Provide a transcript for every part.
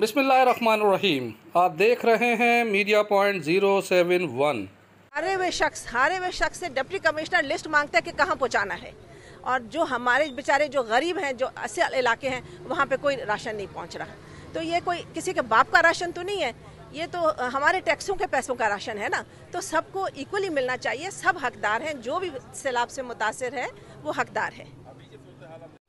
बिसमीम आप देख रहे हैं media point zero seven one हारे हुए शख्स हारे हुए शख्स से डिप्टी कमिश्नर लिस्ट मांगता है कि कहाँ पहुँचाना है और जो हमारे बेचारे जो गरीब हैं जो ऐसे इलाके हैं वहाँ पे कोई राशन नहीं पहुँच रहा तो ये कोई किसी के बाप का राशन तो नहीं है ये तो हमारे टैक्सों के पैसों का राशन है ना तो सबको इक्वली मिलना चाहिए सब हकदार हैं जो भी सैलाब से मुतासर है वो हकदार है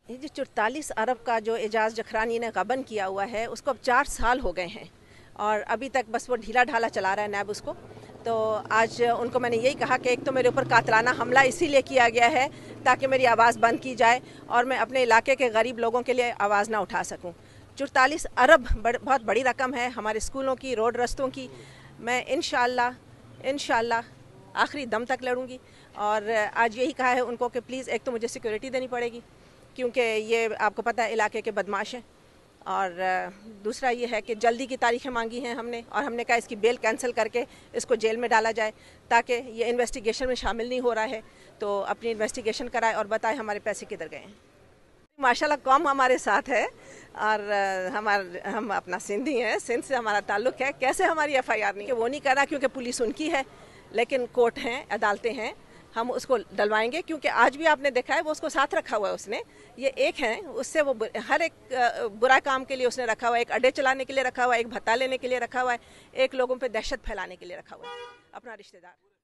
ये जो चौतालीस अरब का जो एजाज जखरानी ने गबन किया हुआ है उसको अब चार साल हो गए हैं और अभी तक बस वो ढीला ढाला चला रहा है नैब उसको तो आज उनको मैंने यही कहा कि एक तो मेरे ऊपर कातलाना हमला इसीलिए किया गया है ताकि मेरी आवाज़ बंद की जाए और मैं अपने इलाके के गरीब लोगों के लिए आवाज़ ना उठा सकूँ चौतालीस अरब बड़, बहुत बड़ी रकम है हमारे स्कूलों की रोड रस्तों की मैं इन शाला आखिरी दम तक लड़ूंगी और आज यही कहा है उनको कि प्लीज़ एक तो मुझे सिक्योरिटी देनी पड़ेगी क्योंकि ये आपको पता है इलाके के बदमाश हैं और दूसरा ये है कि जल्दी की तारीखें मांगी हैं हमने और हमने कहा इसकी बेल कैंसिल करके इसको जेल में डाला जाए ताकि ये इन्वेस्टिगेशन में शामिल नहीं हो रहा है तो अपनी इन्वेस्टिगेशन कराए और बताए हमारे पैसे किधर गए हैं माशाल्लाह कौम हमारे साथ है और हमारे हम अपना सिंधी हैं सिंध से हमारा ताल्लुक़ है कैसे हमारी एफ आई आर नहीं वो नहीं कर रहा क्योंकि पुलिस उनकी है लेकिन कोर्ट हैं अदालतें हैं हम उसको डलवाएंगे क्योंकि आज भी आपने देखा है वो उसको साथ रखा हुआ है उसने ये एक है उससे वो हर एक बुरा काम के लिए उसने रखा हुआ है एक अड्डे चलाने के लिए रखा हुआ है एक भत्ता लेने के लिए रखा हुआ है एक लोगों पर दहशत फैलाने के लिए रखा हुआ है अपना रिश्तेदार